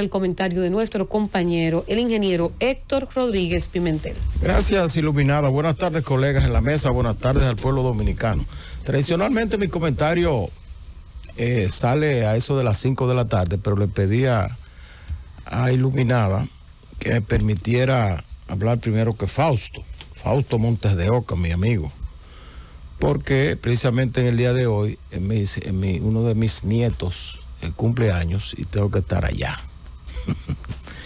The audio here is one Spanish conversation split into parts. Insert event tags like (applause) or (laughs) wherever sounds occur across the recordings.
el comentario de nuestro compañero, el ingeniero Héctor Rodríguez Pimentel. Gracias, Iluminada. Buenas tardes, colegas en la mesa. Buenas tardes al pueblo dominicano. Tradicionalmente mi comentario eh, sale a eso de las 5 de la tarde, pero le pedía a Iluminada que me permitiera hablar primero que Fausto, Fausto Montes de Oca, mi amigo, porque precisamente en el día de hoy en uno de mis nietos eh, cumple años y tengo que estar allá.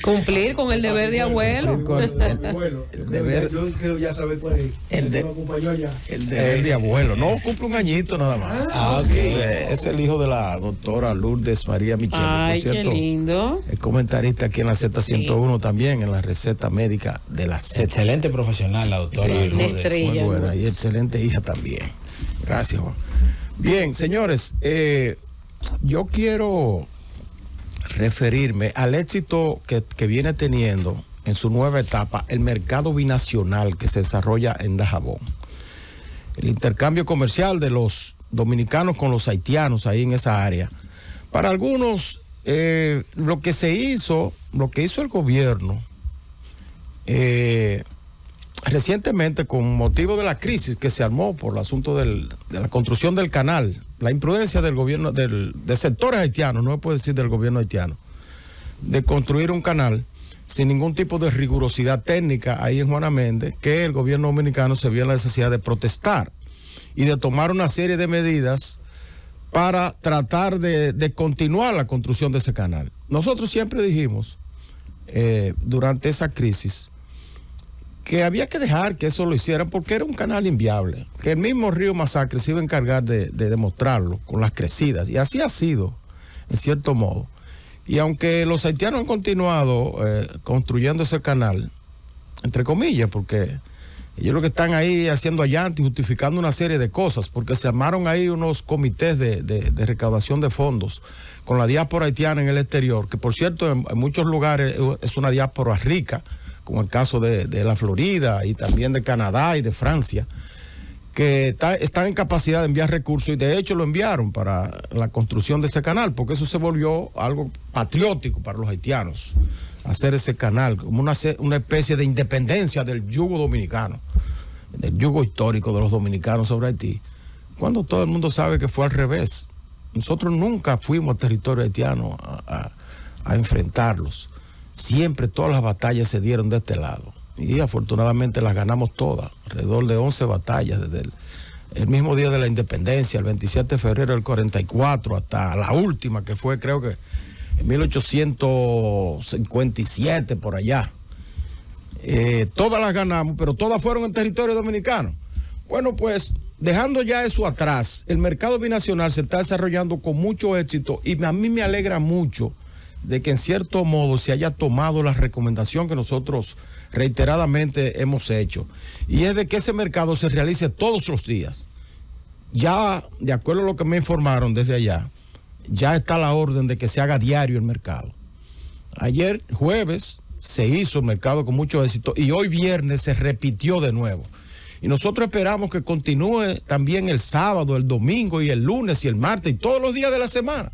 Cumplir con el deber de abuelo. (laughs) el, deber, yo quiero ya saber cuál es. El, de, deber de abuelo. No, cumple un añito nada más. Ah, ah, es el hijo de la doctora Lourdes María Michel. Ay, qué lindo. Es comentarista aquí en la Z101 también, en la receta médica de la Z. Excelente profesional la doctora Lourdes. Muy buena y excelente hija también. Gracias, Bien, señores, eh, yo quiero referirme al éxito que, viene teniendo en su nueva etapa el mercado binacional que se desarrolla en Dajabón. El intercambio comercial de los dominicanos con los haitianos ahí en esa área. Para algunos, eh, lo que se hizo, lo que hizo el gobierno eh, recientemente con motivo de la crisis que se armó por el asunto de la construcción del canal la imprudencia del gobierno, del, de sectores haitianos, no puede decir del gobierno haitiano, de construir un canal sin ningún tipo de rigurosidad técnica ahí en Juana Méndez, que el gobierno dominicano se vio en la necesidad de protestar y de tomar una serie de medidas para tratar de, continuar la construcción de ese canal. Nosotros siempre dijimos, eh, durante esa crisis, que había que dejar que eso lo hicieran porque era un canal inviable, que el mismo río Masacre se iba a encargar de, demostrarlo con las crecidas, y así ha sido, en cierto modo. Y aunque los haitianos han continuado eh, construyendo ese canal, entre comillas, porque ellos lo que están ahí haciendo allá y justificando una serie de cosas, porque se armaron ahí unos comités de, recaudación de fondos con la diáspora haitiana en el exterior, que por cierto en muchos lugares es una diáspora rica, como el caso de, la Florida y también de Canadá y de Francia, que están en capacidad de enviar recursos y de hecho lo enviaron para la construcción de ese canal, porque eso se volvió algo patriótico para los haitianos, hacer ese canal, como una, una especie de independencia del yugo dominicano, del yugo histórico de los dominicanos sobre Haití, cuando todo el mundo sabe que fue al revés. Nosotros nunca fuimos territorio haitiano a, a enfrentarlos siempre todas las batallas se dieron de este lado. Y afortunadamente las ganamos todas, alrededor de 11 batallas desde el, mismo día de la independencia, el 27 de febrero del 44, hasta la última que fue creo que en 1857 por allá. Eh, todas las ganamos, pero todas fueron en territorio dominicano. Bueno, pues dejando ya eso atrás, el mercado binacional se está desarrollando con mucho éxito y a mí me alegra mucho de que en cierto modo se haya tomado la recomendación que nosotros reiteradamente hemos hecho, y es de que ese mercado se realice todos los días. Ya, de acuerdo a lo que me informaron desde allá, ya está la orden de que se haga diario el mercado. Ayer jueves se hizo el mercado con mucho éxito y hoy viernes se repitió de nuevo. Y nosotros esperamos que continúe también el sábado, el domingo y el lunes y el martes y todos los días de la semana.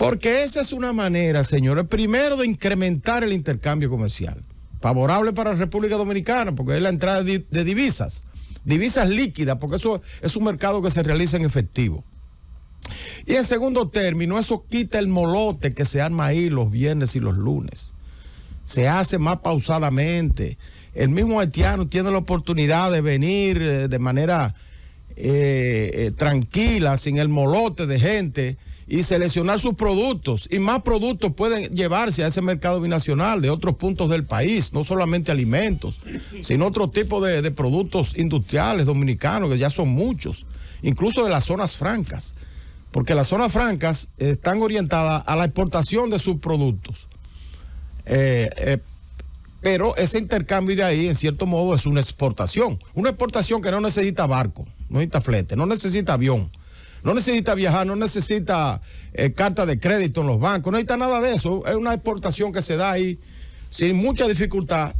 Porque esa es una manera, señores, primero de incrementar el intercambio comercial. Favorable para la República Dominicana, porque es la entrada de, divisas, divisas líquidas, porque eso es un mercado que se realiza en efectivo. Y en segundo término, eso quita el molote que se arma ahí los viernes y los lunes. Se hace más pausadamente. El mismo haitiano tiene la oportunidad de venir eh, de manera eh, eh, tranquila, sin el molote de gente y seleccionar sus productos. Y más productos pueden llevarse a ese mercado binacional de otros puntos del país, no solamente alimentos, (laughs) sino otro tipo de, productos industriales dominicanos, que ya son muchos, incluso de las zonas francas, porque las zonas francas están orientadas a la exportación de sus productos. Eh, eh, pero ese intercambio de ahí, en cierto modo, es una exportación. Una exportación que no necesita barco, no necesita flete, no necesita avión. No necesita viajar, no necesita eh, carta de crédito en los bancos, no necesita nada de eso. Es una exportación que se da ahí sin mucha dificultad.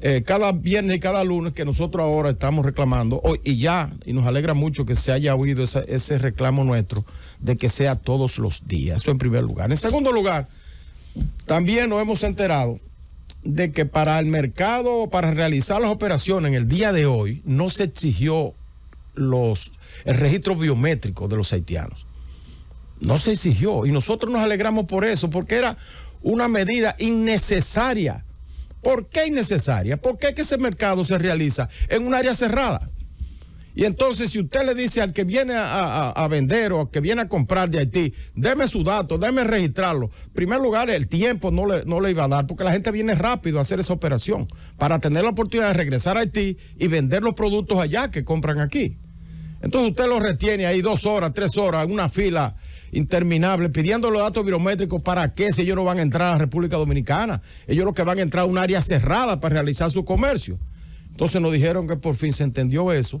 Eh, cada viernes y cada lunes que nosotros ahora estamos reclamando, hoy, oh, y ya, y nos alegra mucho que se haya oído ese reclamo nuestro de que sea todos los días, eso en primer lugar. En segundo lugar, también nos hemos enterado de que para el mercado, para realizar las operaciones en el día de hoy, no se exigió los, el registro biométrico de los haitianos. No se exigió y nosotros nos alegramos por eso, porque era una medida innecesaria. ¿Por qué innecesaria? ¿por qué que ese mercado se realiza en un área cerrada. Y entonces, si usted le dice al que viene a, vender o al que viene a comprar de Haití, deme su dato, deme registrarlo. En primer lugar, el tiempo no le, no le iba a dar, porque la gente viene rápido a hacer esa operación para tener la oportunidad de regresar a Haití y vender los productos allá que compran aquí. Entonces usted los retiene ahí dos horas, tres horas, en una fila interminable, pidiendo los datos biométricos para qué si ellos no van a entrar a la República Dominicana. Ellos lo que van a entrar a un área cerrada para realizar su comercio. Entonces nos dijeron que por fin se entendió eso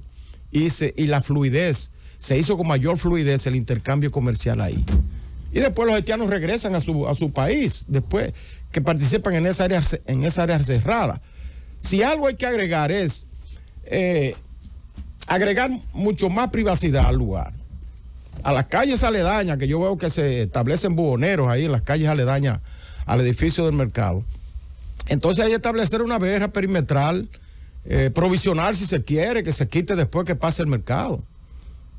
y, la fluidez, se hizo con mayor fluidez el intercambio comercial ahí. Y después los haitianos regresan a su, país, después que participan en esa área, en esa área cerrada. Si algo hay que agregar es... Eh, agregar mucho más privacidad al lugar. A las calles aledañas, que yo veo que se establecen buhoneros ahí en las calles aledañas al edificio del mercado. Entonces hay que establecer una verja perimetral, eh, provisional si se quiere, que se quite después que pase el mercado,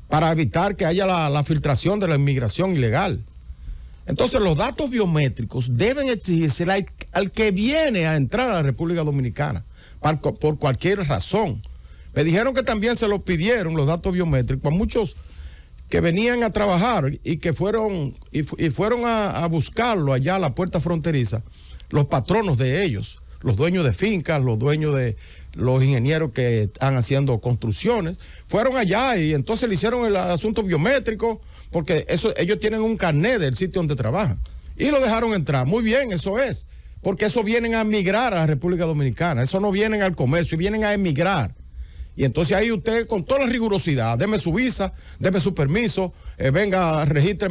para evitar que haya la, filtración de la inmigración ilegal. Entonces los datos biométricos deben exigirse al, que viene a entrar a la República Dominicana, por cualquier razón me dijeron que también se los pidieron los datos biométricos a muchos que venían a trabajar y que fueron, y, fueron a, buscarlo allá a la puerta fronteriza, los patronos de ellos, los dueños de fincas, los dueños de los ingenieros que están haciendo construcciones, fueron allá y entonces le hicieron el asunto biométrico, porque eso, ellos tienen un carnet del sitio donde trabajan. Y lo dejaron entrar. Muy bien, eso es. Porque eso vienen a emigrar a la República Dominicana. Eso no vienen al comercio, vienen a emigrar. Y entonces ahí usted, con toda la rigurosidad, deme su visa, deme su permiso, eh, venga, registre,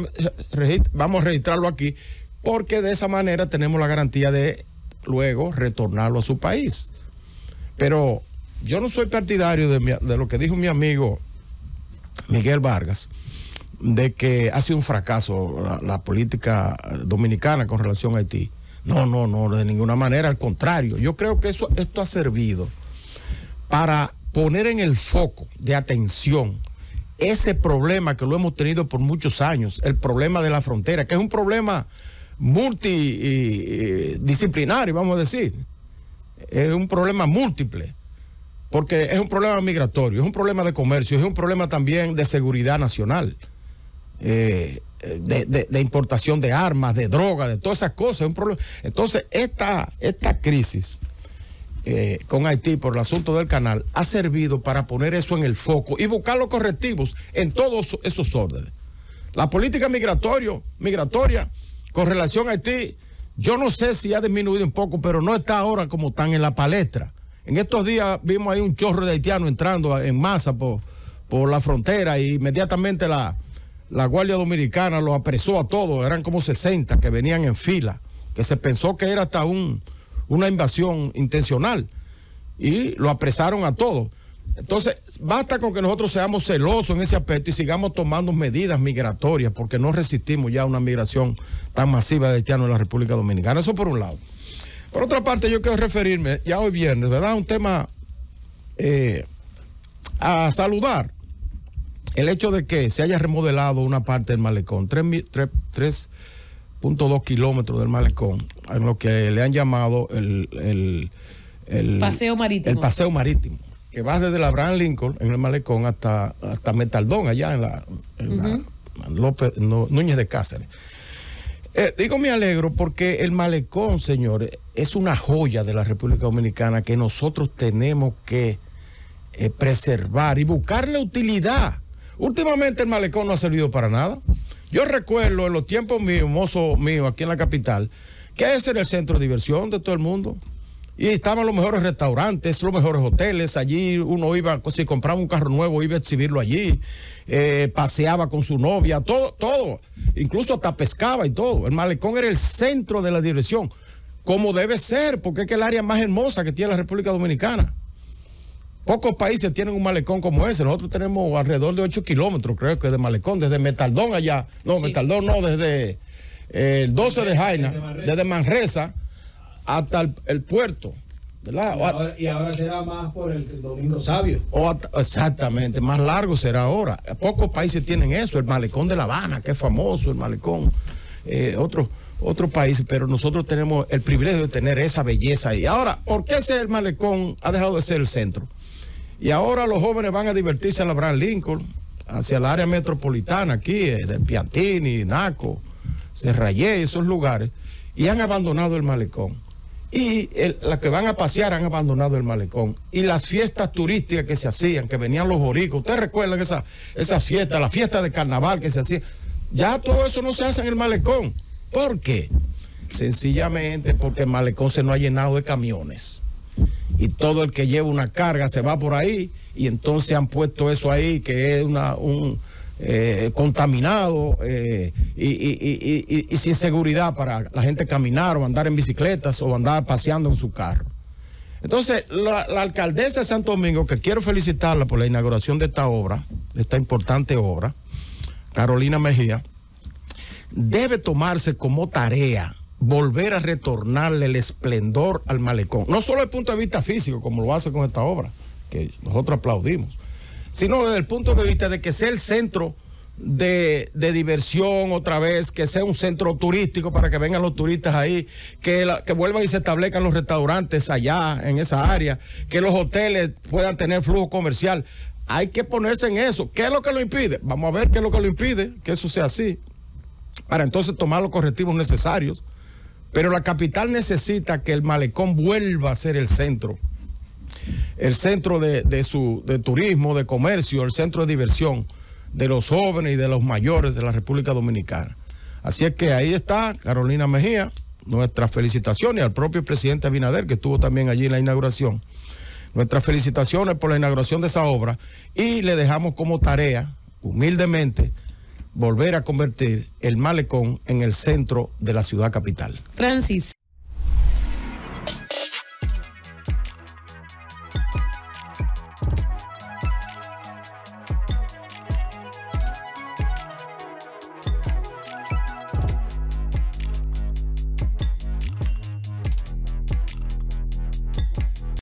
vamos a registrarlo aquí, porque de esa manera tenemos la garantía de luego retornarlo a su país. Pero yo no soy partidario de, lo que dijo mi amigo Miguel Vargas, de que ha sido un fracaso la, política dominicana con relación a Haití. No, no, no, de ninguna manera, al contrario, yo creo que eso, esto ha servido para poner en el foco de atención ese problema que lo hemos tenido por muchos años, el problema de la frontera, que es un problema multidisciplinario, eh, eh, vamos a decir. Es un problema múltiple, porque es un problema migratorio, es un problema de comercio, es un problema también de seguridad nacional, eh, de, importación de armas, de drogas, de todas esas cosas. Entonces, esta, esta crisis eh, con Haití por el asunto del canal ha servido para poner eso en el foco y buscar los correctivos en todos esos órdenes. La política migratoria con relación a Haití, yo no sé si ha disminuido un poco, pero no está ahora como tan en la palestra. En estos días vimos ahí un chorro de haitianos entrando en masa por, la frontera y inmediatamente la, la Guardia Dominicana los apresó a todos, eran como 60 que venían en fila, que se pensó que era hasta un una invasión intencional y lo apresaron a todos. Entonces, basta con que nosotros seamos celosos en ese aspecto y sigamos tomando medidas migratorias, porque no resistimos ya una migración tan masiva de haitianos en la República Dominicana. Eso por un lado. Por otra parte, yo quiero referirme, ya hoy viernes, ¿verdad? Un tema eh, a saludar. El hecho de que se haya remodelado una parte del malecón, 3.2 kilómetros del malecón, en lo que le han llamado el, el, paseo marítimo. El paseo marítimo, que va desde la Brand Lincoln en el malecón hasta, hasta Metaldón, allá en la, López, Núñez de Cáceres. Eh, digo, me alegro porque el malecón, señores, es una joya de la República Dominicana que nosotros tenemos que eh, preservar y buscarle utilidad. Últimamente el malecón no ha servido para nada. Yo recuerdo en los tiempos míos, mozo mío, aquí en la capital, que ese era el centro de diversión de todo el mundo. Y estaban los mejores restaurantes, los mejores hoteles. Allí uno iba, si compraba un carro nuevo, iba a exhibirlo allí. Eh, paseaba con su novia, todo, todo. Incluso hasta pescaba y todo. El malecón era el centro de la diversión. Como debe ser, porque es que el área más hermosa que tiene la República Dominicana. Pocos países tienen un malecón como ese. Nosotros tenemos alrededor de 8 kilómetros, creo que, de malecón, desde Metaldón allá. No, Metaldón no, desde el 12 de Jaina, desde Manresa, hasta el, puerto. Y, ahora, será más por el Domingo Sabio. exactamente, más largo será ahora. Pocos países tienen eso, el malecón de La Habana, que es famoso, el malecón, eh, otros países, pero nosotros tenemos el privilegio de tener esa belleza ahí. Ahora, ¿por qué ese el malecón ha dejado de ser el centro? Y ahora los jóvenes van a divertirse a la Brand Lincoln, hacia el área metropolitana aquí, eh, de Piantini, Naco se rayé esos lugares, y han abandonado el malecón. Y las que van a pasear han abandonado el malecón. Y las fiestas turísticas que se hacían, que venían los boricos, ustedes recuerdan esa, esa fiesta, la fiesta de carnaval que se hacía. Ya todo eso no se hace en el malecón. ¿Por qué? Sencillamente porque el malecón se no ha llenado de camiones. Y todo el que lleva una carga se va por ahí y entonces han puesto eso ahí, que es una, un, eh, contaminado eh, y, sin seguridad para la gente caminar o andar en bicicletas o andar paseando en su carro. Entonces, la, la alcaldesa de Santo Domingo, que quiero felicitarla por la inauguración de esta obra, de esta importante obra, Carolina Mejía, debe tomarse como tarea volver a retornarle el esplendor al malecón. No solo desde el punto de vista físico, como lo hace con esta obra, que nosotros aplaudimos, sino desde el punto de vista de que sea el centro de, diversión otra vez, que sea un centro turístico para que vengan los turistas ahí, que, que vuelvan y se establezcan los restaurantes allá, en esa área, que los hoteles puedan tener flujo comercial. Hay que ponerse en eso. ¿Qué es lo que lo impide? Vamos a ver qué es lo que lo impide, que eso sea así, para entonces tomar los correctivos necesarios. Pero la capital necesita que el malecón vuelva a ser el centro el centro de, su, turismo, de comercio, el centro de diversión de los jóvenes y de los mayores de la República Dominicana. Así es que ahí está Carolina Mejía, nuestras felicitaciones al propio presidente Abinader, que estuvo también allí en la inauguración. Nuestras felicitaciones por la inauguración de esa obra y le dejamos como tarea, humildemente, volver a convertir el malecón en el centro de la ciudad capital. Francis.